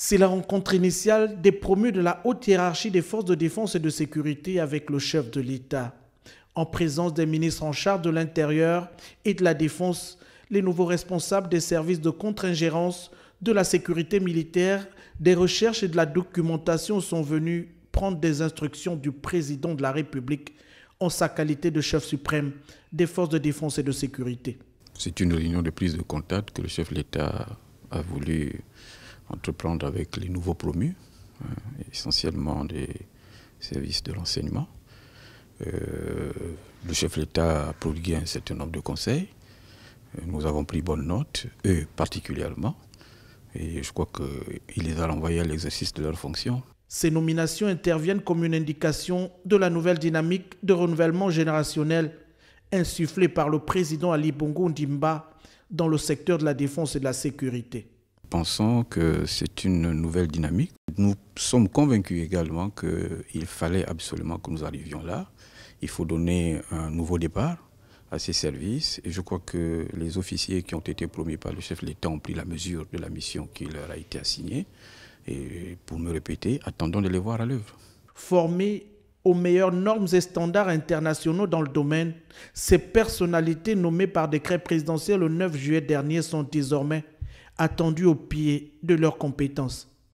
C'est la rencontre initiale des promus de la haute hiérarchie des forces de défense et de sécurité avec le chef de l'État. En présence des ministres en charge de l'Intérieur et de la Défense, les nouveaux responsables des services de contre-ingérence, de la sécurité militaire, des recherches et de la documentation sont venus prendre des instructions du président de la République en sa qualité de chef suprême des forces de défense et de sécurité. C'est une réunion de prise de contact que le chef de l'État a voulu entreprendre avec les nouveaux promus, hein, essentiellement des services de l'enseignement. Euh, le chef de l'État a prodigué un certain nombre de conseils. Euh, nous avons pris bonne note, eux particulièrement, et je crois qu'il les a renvoyés à l'exercice de leurs fonctions. Ces nominations interviennent comme une indication de la nouvelle dynamique de renouvellement générationnel insufflée par le président Ali Bongo Ndimba dans le secteur de la défense et de la sécurité pensons que c'est une nouvelle dynamique. Nous sommes convaincus également qu'il fallait absolument que nous arrivions là. Il faut donner un nouveau départ à ces services et je crois que les officiers qui ont été promis par le chef de l'État ont pris la mesure de la mission qui leur a été assignée. Et pour me répéter, attendons de les voir à l'œuvre. Formés aux meilleures normes et standards internationaux dans le domaine. Ces personnalités nommées par décret présidentiel le 9 juillet dernier sont désormais attendus au pied de leurs compétences.